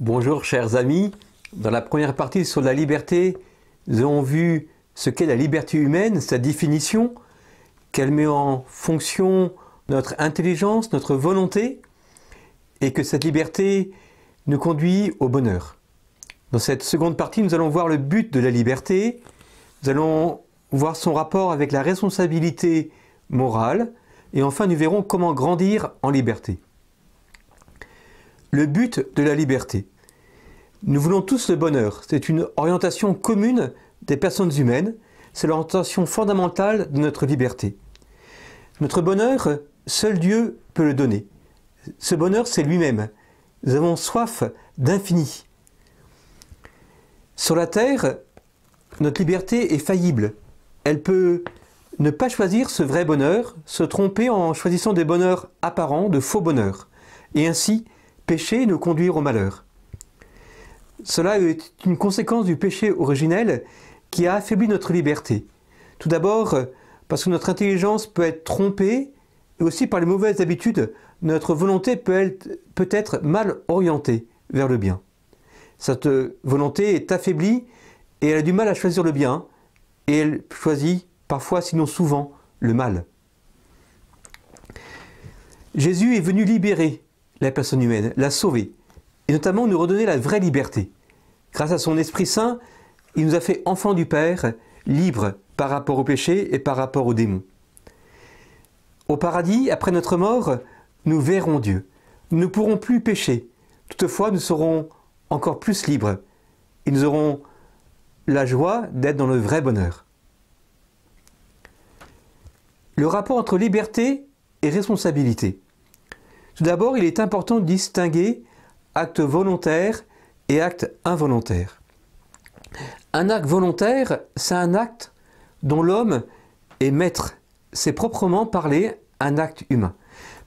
Bonjour chers amis, dans la première partie sur la liberté, nous avons vu ce qu'est la liberté humaine, sa définition, qu'elle met en fonction notre intelligence, notre volonté, et que cette liberté nous conduit au bonheur. Dans cette seconde partie, nous allons voir le but de la liberté, nous allons voir son rapport avec la responsabilité morale, et enfin nous verrons comment grandir en liberté le but de la liberté. Nous voulons tous le bonheur. C'est une orientation commune des personnes humaines. C'est l'orientation fondamentale de notre liberté. Notre bonheur, seul Dieu peut le donner. Ce bonheur, c'est lui-même. Nous avons soif d'infini. Sur la terre, notre liberté est faillible. Elle peut ne pas choisir ce vrai bonheur, se tromper en choisissant des bonheurs apparents, de faux bonheurs, et ainsi pécher nous conduire au malheur. Cela est une conséquence du péché originel qui a affaibli notre liberté. Tout d'abord, parce que notre intelligence peut être trompée et aussi par les mauvaises habitudes, notre volonté peut être mal orientée vers le bien. Cette volonté est affaiblie et elle a du mal à choisir le bien et elle choisit parfois, sinon souvent, le mal. Jésus est venu libérer la personne humaine, la sauver, et notamment nous redonner la vraie liberté. Grâce à son Esprit Saint, il nous a fait enfants du Père, libres par rapport au péché et par rapport aux démons. Au paradis, après notre mort, nous verrons Dieu. Nous ne pourrons plus pécher. Toutefois, nous serons encore plus libres et nous aurons la joie d'être dans le vrai bonheur. Le rapport entre liberté et responsabilité. Tout d'abord, il est important de distinguer acte volontaire et acte involontaire. Un acte volontaire, c'est un acte dont l'homme est maître. C'est proprement parler un acte humain.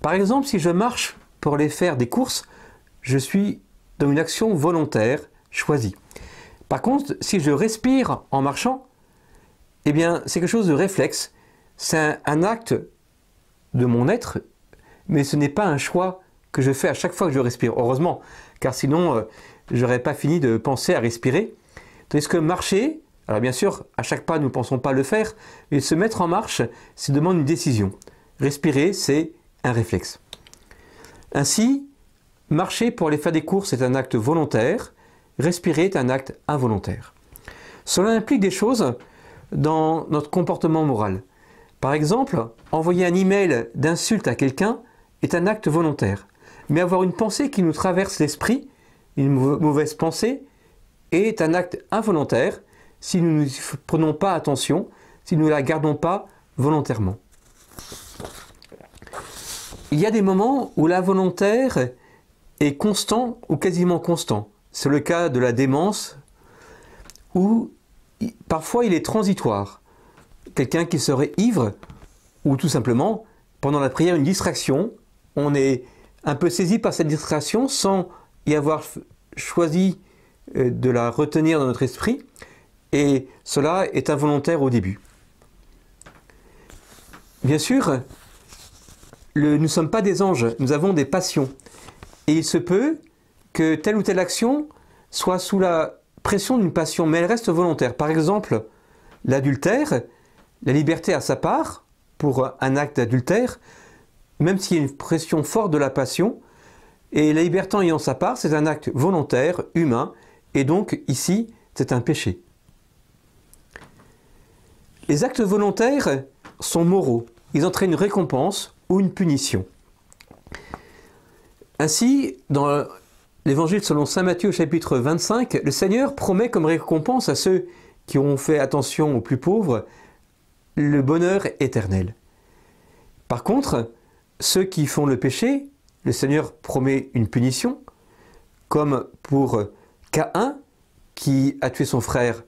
Par exemple, si je marche pour aller faire des courses, je suis dans une action volontaire choisie. Par contre, si je respire en marchant, eh bien, c'est quelque chose de réflexe. C'est un, acte de mon être mais ce n'est pas un choix que je fais à chaque fois que je respire. Heureusement, car sinon, je euh, j'aurais pas fini de penser à respirer. Tandis que marcher, alors bien sûr, à chaque pas, nous ne pensons pas le faire, mais se mettre en marche, c'est demande une décision. Respirer, c'est un réflexe. Ainsi, marcher pour aller faire des courses est un acte volontaire, respirer est un acte involontaire. Cela implique des choses dans notre comportement moral. Par exemple, envoyer un email d'insulte à quelqu'un, est un acte volontaire. Mais avoir une pensée qui nous traverse l'esprit, une mauvaise pensée, est un acte involontaire si nous ne prenons pas attention, si nous ne la gardons pas volontairement. Il y a des moments où l'involontaire est constant ou quasiment constant. C'est le cas de la démence, où parfois il est transitoire. Quelqu'un qui serait ivre, ou tout simplement, pendant la prière, une distraction, on est un peu saisi par cette distraction sans y avoir choisi euh, de la retenir dans notre esprit, et cela est involontaire au début. Bien sûr, nous ne sommes pas des anges, nous avons des passions, et il se peut que telle ou telle action soit sous la pression d'une passion, mais elle reste volontaire. Par exemple, l'adultère, la liberté à sa part pour un acte d'adultère, même s'il y a une pression forte de la passion, et la liberté en ayant sa part, c'est un acte volontaire, humain, et donc ici, c'est un péché. Les actes volontaires sont moraux, ils entraînent une récompense ou une punition. Ainsi, dans l'évangile selon saint Matthieu chapitre 25, le Seigneur promet comme récompense à ceux qui ont fait attention aux plus pauvres le bonheur éternel. Par contre, ceux qui font le péché, le Seigneur promet une punition, comme pour Caïn qui a tué son frère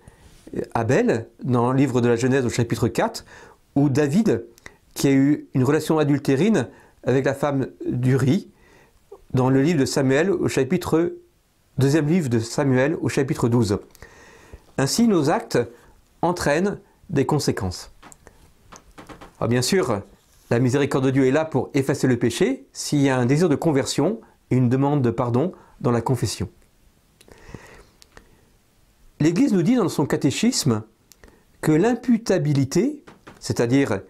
euh, Abel dans le livre de la Genèse au chapitre 4, ou David qui a eu une relation adultérine avec la femme riz, dans le livre de Samuel au chapitre deuxième livre de Samuel au chapitre 12. Ainsi nos actes entraînent des conséquences. Ah, bien sûr, la miséricorde de Dieu est là pour effacer le péché s'il y a un désir de conversion et une demande de pardon dans la confession. L'Église nous dit dans son catéchisme que l'imputabilité, c'est-à-dire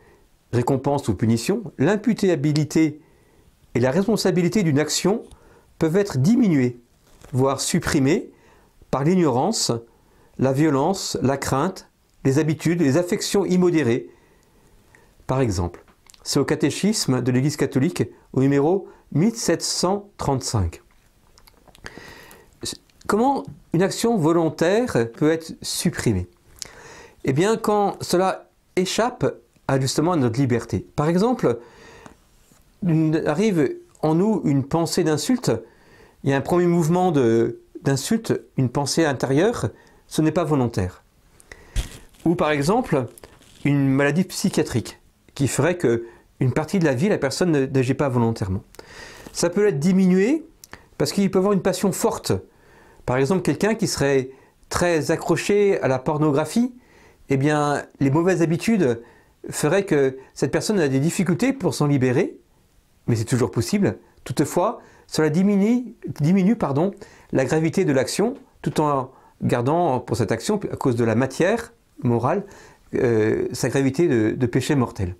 récompense ou punition, l'imputabilité et la responsabilité d'une action peuvent être diminuées, voire supprimées par l'ignorance, la violence, la crainte, les habitudes, les affections immodérées, par exemple. C'est au catéchisme de l'Église catholique au numéro 1735. Comment une action volontaire peut être supprimée Eh bien, quand cela échappe à justement notre liberté. Par exemple, arrive en nous une pensée d'insulte, il y a un premier mouvement d'insulte, une pensée intérieure, ce n'est pas volontaire. Ou par exemple, une maladie psychiatrique qui ferait que une partie de la vie, la personne n'agit pas volontairement. Ça peut être diminué parce qu'il peut avoir une passion forte. Par exemple, quelqu'un qui serait très accroché à la pornographie, eh bien, les mauvaises habitudes feraient que cette personne a des difficultés pour s'en libérer, mais c'est toujours possible. Toutefois, cela diminue, la gravité de l'action, tout en gardant pour cette action, à cause de la matière morale, euh, sa gravité de péché mortel.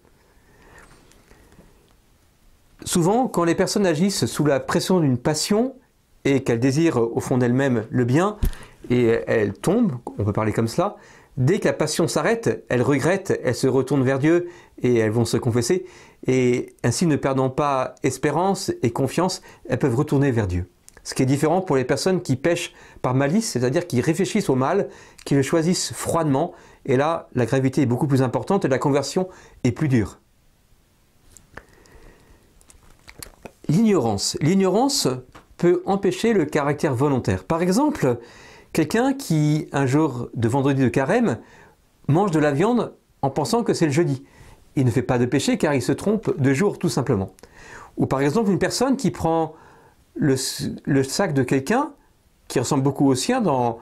Souvent, quand les personnes agissent sous la pression d'une passion et qu'elles désirent au fond d'elles-mêmes le bien, et elles tombent, on peut parler comme cela, dès que la passion s'arrête, elles regrettent, elles se retournent vers Dieu et elles vont se confesser, et ainsi ne perdant pas espérance et confiance, elles peuvent retourner vers Dieu. Ce qui est différent pour les personnes qui pêchent par malice, c'est-à-dire qui réfléchissent au mal, qui le choisissent froidement, et là, la gravité est beaucoup plus importante et la conversion est plus dure. l'ignorance. L'ignorance peut empêcher le caractère volontaire. Par exemple, quelqu'un qui, un jour de vendredi de carême, mange de la viande en pensant que c'est le jeudi. Il ne fait pas de péché car il se trompe de jour tout simplement. Ou par exemple une personne qui prend le, sac de quelqu'un qui ressemble beaucoup au sien dans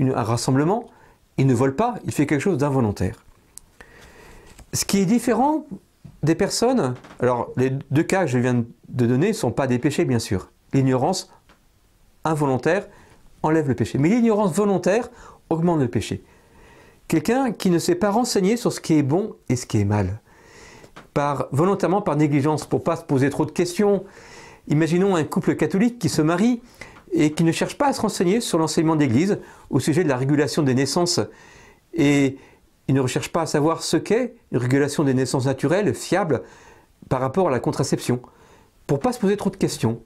un rassemblement, il ne vole pas, il fait quelque chose d'involontaire. Ce qui est différent des personnes, alors les deux cas que je viens de donner ne sont pas des péchés bien sûr. L'ignorance involontaire enlève le péché. Mais l'ignorance volontaire augmente le péché. Quelqu'un qui ne s'est pas renseigné sur ce qui est bon et ce qui est mal. Par, volontairement par négligence, pour ne pas se poser trop de questions. Imaginons un couple catholique qui se marie et qui ne cherche pas à se renseigner sur l'enseignement d'Église au sujet de la régulation des naissances et il ne recherche pas à savoir ce qu'est une régulation des naissances naturelles fiable par rapport à la contraception, pour ne pas se poser trop de questions.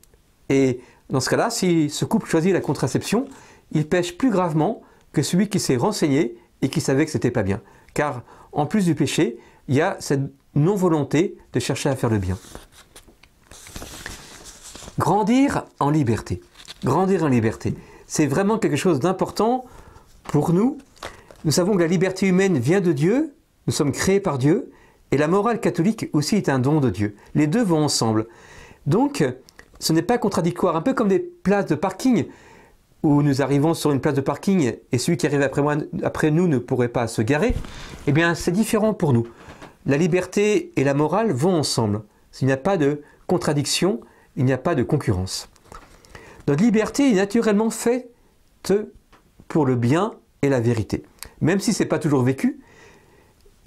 Et dans ce cas-là, si ce couple choisit la contraception, il pêche plus gravement que celui qui s'est renseigné et qui savait que ce n'était pas bien. Car en plus du péché, il y a cette non-volonté de chercher à faire le bien. Grandir en liberté. Grandir en liberté. C'est vraiment quelque chose d'important pour nous nous savons que la liberté humaine vient de Dieu, nous sommes créés par Dieu, et la morale catholique aussi est un don de Dieu. Les deux vont ensemble. Donc, ce n'est pas contradictoire, un peu comme des places de parking où nous arrivons sur une place de parking et celui qui arrive après, nous ne pourrait pas se garer, eh bien c'est différent pour nous. La liberté et la morale vont ensemble. Il n'y a pas de contradiction, il n'y a pas de concurrence. Notre liberté est naturellement faite pour le bien et la vérité même si ce n'est pas toujours vécu,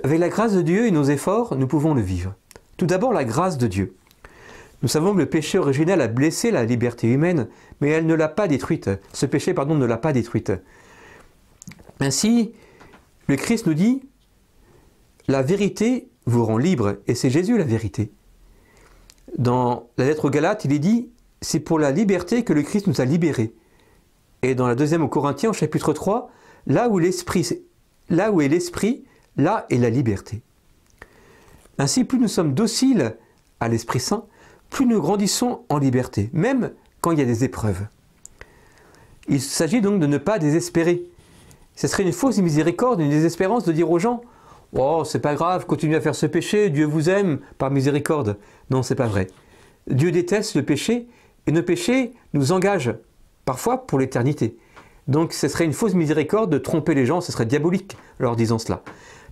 avec la grâce de Dieu et nos efforts, nous pouvons le vivre. Tout d'abord, la grâce de Dieu. Nous savons que le péché originel a blessé la liberté humaine, mais elle ne l'a pas détruite. Ce péché, pardon, ne l'a pas détruite. Ainsi, le Christ nous dit La vérité vous rend libre, et c'est Jésus la vérité. Dans la lettre aux Galates, il est dit C'est pour la liberté que le Christ nous a libérés. Et dans la deuxième aux Corinthiens, au chapitre 3, là où l'Esprit là où est l'esprit, là est la liberté. Ainsi, plus nous sommes dociles à l'Esprit Saint, plus nous grandissons en liberté, même quand il y a des épreuves. Il s'agit donc de ne pas désespérer. Ce serait une fausse miséricorde, une désespérance de dire aux gens Oh, c'est pas grave, continuez à faire ce péché, Dieu vous aime par miséricorde. Non, c'est pas vrai. Dieu déteste le péché et nos péchés nous engagent, parfois pour l'éternité. Donc ce serait une fausse miséricorde de tromper les gens, ce serait diabolique leur disant cela.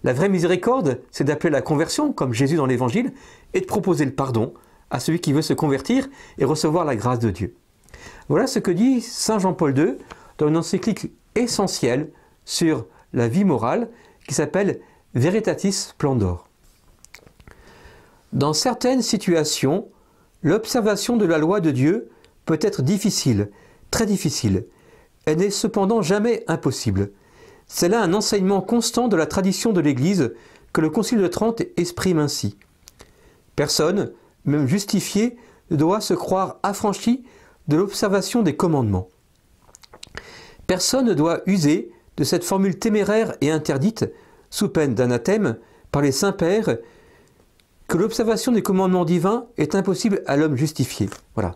La vraie miséricorde, c'est d'appeler la conversion, comme Jésus dans l'Évangile, et de proposer le pardon à celui qui veut se convertir et recevoir la grâce de Dieu. Voilà ce que dit Saint Jean-Paul II dans une encyclique essentielle sur la vie morale qui s'appelle Veritatis Splendor. Dans certaines situations, l'observation de la loi de Dieu peut être difficile, très difficile, elle n'est cependant jamais impossible. C'est là un enseignement constant de la tradition de l'Église que le Concile de Trente exprime ainsi. Personne, même justifié, ne doit se croire affranchi de l'observation des commandements. Personne ne doit user de cette formule téméraire et interdite, sous peine d'anathème, par les saints pères, que l'observation des commandements divins est impossible à l'homme justifié. Voilà.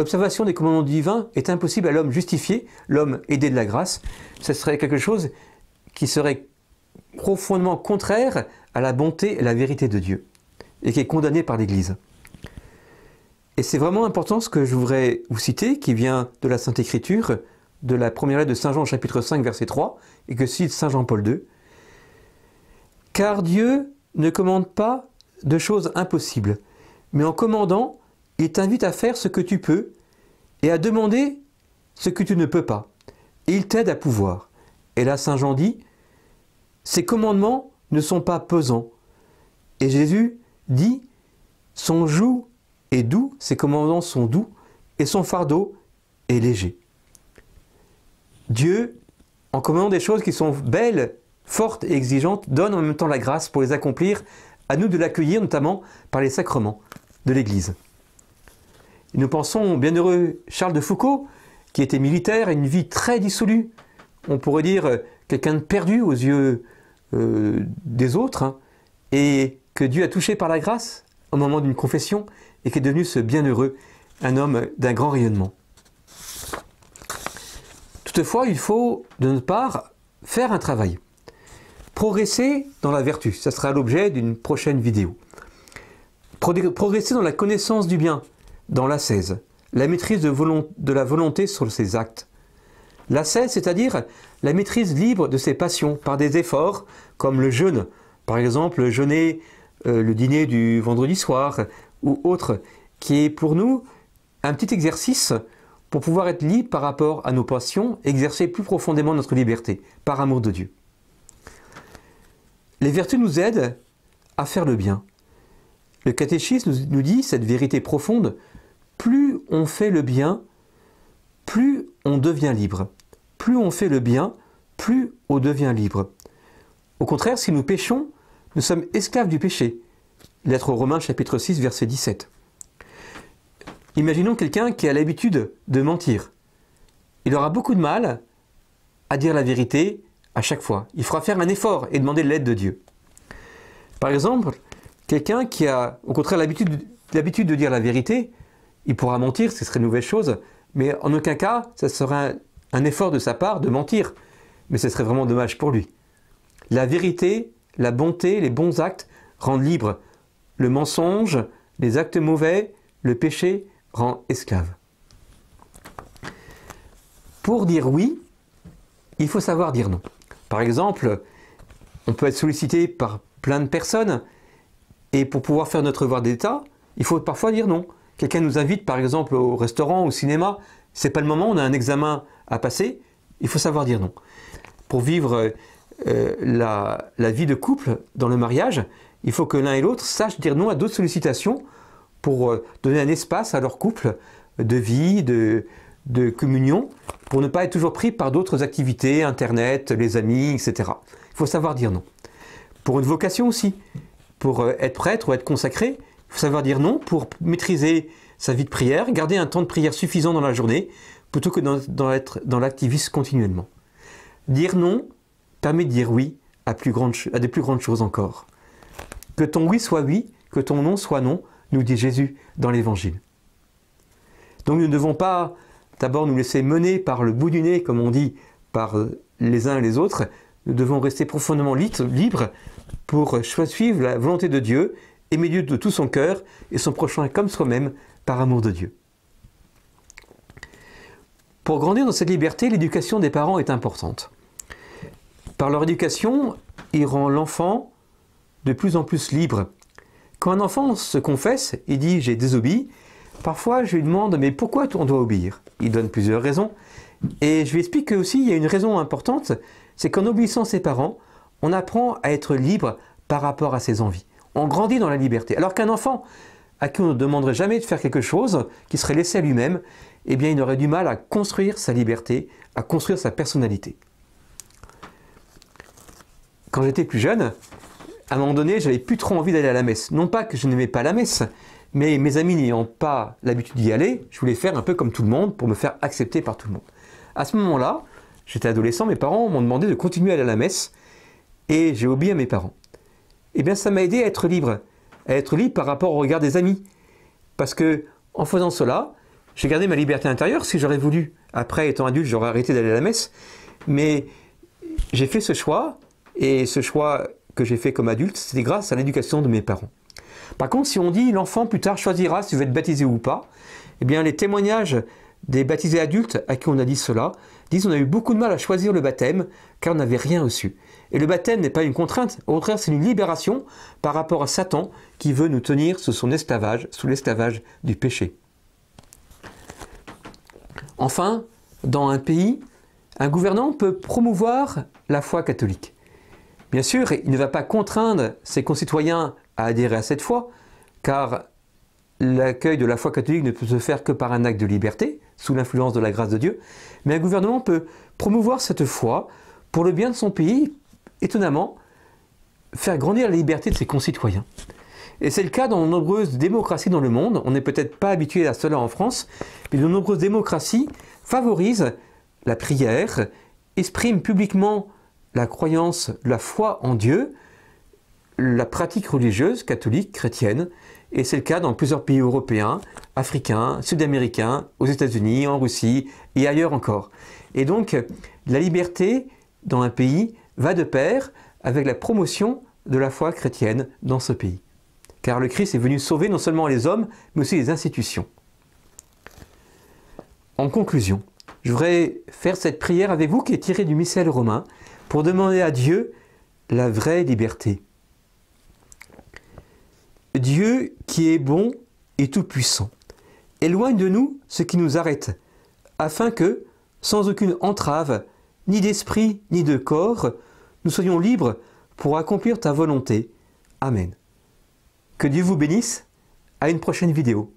L'observation des commandements divins est impossible à l'homme justifié, l'homme aidé de la grâce. Ce serait quelque chose qui serait profondément contraire à la bonté et la vérité de Dieu, et qui est condamné par l'Église. Et c'est vraiment important ce que je voudrais vous citer, qui vient de la Sainte Écriture, de la première lettre de Saint Jean chapitre 5 verset 3, et que cite Saint Jean Paul II. Car Dieu ne commande pas de choses impossibles, mais en commandant, il t'invite à faire ce que tu peux et à demander ce que tu ne peux pas. Et il t'aide à pouvoir. Et là, Saint Jean dit, ses commandements ne sont pas pesants. Et Jésus dit, son joug est doux, ses commandements sont doux, et son fardeau est léger. Dieu, en commandant des choses qui sont belles, fortes et exigeantes, donne en même temps la grâce pour les accomplir, à nous de l'accueillir notamment par les sacrements de l'Église nous pensons au bienheureux Charles de Foucault, qui était militaire, et une vie très dissolue. On pourrait dire euh, quelqu'un de perdu aux yeux euh, des autres, hein, et que Dieu a touché par la grâce au moment d'une confession, et qui est devenu ce bienheureux, un homme d'un grand rayonnement. Toutefois, il faut, de notre part, faire un travail. Progresser dans la vertu, ça sera l'objet d'une prochaine vidéo. Progresser dans la connaissance du bien, dans l'ascèse, la maîtrise de, la volonté sur ses actes. L'ascèse, c'est-à-dire la maîtrise libre de ses passions par des efforts comme le jeûne, par exemple le jeûner euh, le dîner du vendredi soir ou autre, qui est pour nous un petit exercice pour pouvoir être libre par rapport à nos passions, exercer plus profondément notre liberté par amour de Dieu. Les vertus nous aident à faire le bien. Le catéchisme nous dit cette vérité profonde plus on fait le bien, plus on devient libre. Plus on fait le bien, plus on devient libre. Au contraire, si nous péchons, nous sommes esclaves du péché. Lettre aux Romains chapitre 6 verset 17. Imaginons quelqu'un qui a l'habitude de mentir. Il aura beaucoup de mal à dire la vérité à chaque fois. Il fera faire un effort et demander l'aide de Dieu. Par exemple, quelqu'un qui a au contraire l'habitude de dire la vérité, il pourra mentir, ce serait une nouvelle chose, mais en aucun cas, ce serait un, effort de sa part de mentir. Mais ce serait vraiment dommage pour lui. La vérité, la bonté, les bons actes rendent libre. Le mensonge, les actes mauvais, le péché rend esclave. Pour dire oui, il faut savoir dire non. Par exemple, on peut être sollicité par plein de personnes et pour pouvoir faire notre devoir d'État, il faut parfois dire non. Quelqu'un nous invite par exemple au restaurant, au cinéma, c'est pas le moment, on a un examen à passer, il faut savoir dire non. Pour vivre euh, la, vie de couple dans le mariage, il faut que l'un et l'autre sachent dire non à d'autres sollicitations pour euh, donner un espace à leur couple de vie, de communion, pour ne pas être toujours pris par d'autres activités, Internet, les amis, etc. Il faut savoir dire non. Pour une vocation aussi, pour euh, être prêtre ou être consacré, faut savoir dire non pour maîtriser sa vie de prière, garder un temps de prière suffisant dans la journée, plutôt que d'être dans, l'activisme continuellement. Dire non permet de dire oui à, plus à des plus grandes choses encore. Que ton oui soit oui, que ton non soit non, nous dit Jésus dans l'Évangile. Donc nous ne devons pas d'abord nous laisser mener par le bout du nez, comme on dit, par euh, les uns et les autres. Nous devons rester profondément libres pour suivre la volonté de Dieu aimer Dieu de tout son cœur et son prochain comme soi-même par amour de Dieu. Pour grandir dans cette liberté, l'éducation des parents est importante. Par leur éducation, ils rendent l'enfant de plus en plus libre. Quand un enfant se confesse et dit j'ai désobéi, parfois je lui demande mais pourquoi on doit obéir Il donne plusieurs raisons. Et je lui explique aussi il y a une raison importante, c'est qu'en obéissant ses parents, on apprend à être libre par rapport à ses envies. On grandit dans la liberté. Alors qu'un enfant à qui on ne demanderait jamais de faire quelque chose, qui serait laissé à lui-même, eh bien il aurait du mal à construire sa liberté, à construire sa personnalité. Quand j'étais plus jeune, à un moment donné, j'avais plus trop envie d'aller à la messe. Non pas que je n'aimais pas la messe, mais mes amis n'ayant pas l'habitude d'y aller, je voulais faire un peu comme tout le monde pour me faire accepter par tout le monde. À ce moment-là, j'étais adolescent, mes parents m'ont demandé de continuer à aller à la messe et j'ai obéi à mes parents eh bien ça m'a aidé à être libre, à être libre par rapport au regard des amis. Parce que en faisant cela, j'ai gardé ma liberté intérieure si j'aurais voulu. Après, étant adulte, j'aurais arrêté d'aller à la messe. Mais j'ai fait ce choix, et ce choix que j'ai fait comme adulte, c'était grâce à l'éducation de mes parents. Par contre, si on dit l'enfant plus tard choisira si veut être baptisé ou pas, eh bien les témoignages des baptisés adultes à qui on a dit cela disent on a eu beaucoup de mal à choisir le baptême car on n'avait rien reçu. Et le baptême n'est pas une contrainte, au contraire c'est une libération par rapport à Satan qui veut nous tenir sous son esclavage, sous l'esclavage du péché. Enfin, dans un pays, un gouvernant peut promouvoir la foi catholique. Bien sûr, il ne va pas contraindre ses concitoyens à adhérer à cette foi, car L'accueil de la foi catholique ne peut se faire que par un acte de liberté, sous l'influence de la grâce de Dieu, mais un gouvernement peut promouvoir cette foi pour le bien de son pays, étonnamment, faire grandir la liberté de ses concitoyens. Et c'est le cas dans de nombreuses démocraties dans le monde, on n'est peut-être pas habitué à cela en France, mais de nombreuses démocraties favorisent la prière, expriment publiquement la croyance, la foi en Dieu, la pratique religieuse catholique, chrétienne, et c'est le cas dans plusieurs pays européens, africains, sud-américains, aux États-Unis, en Russie et ailleurs encore. Et donc, la liberté dans un pays va de pair avec la promotion de la foi chrétienne dans ce pays. Car le Christ est venu sauver non seulement les hommes, mais aussi les institutions. En conclusion, je voudrais faire cette prière avec vous qui est tirée du missel romain pour demander à Dieu la vraie liberté. Dieu qui est bon et tout-puissant, éloigne de nous ce qui nous arrête, afin que, sans aucune entrave, ni d'esprit ni de corps, nous soyons libres pour accomplir ta volonté. Amen. Que Dieu vous bénisse. À une prochaine vidéo.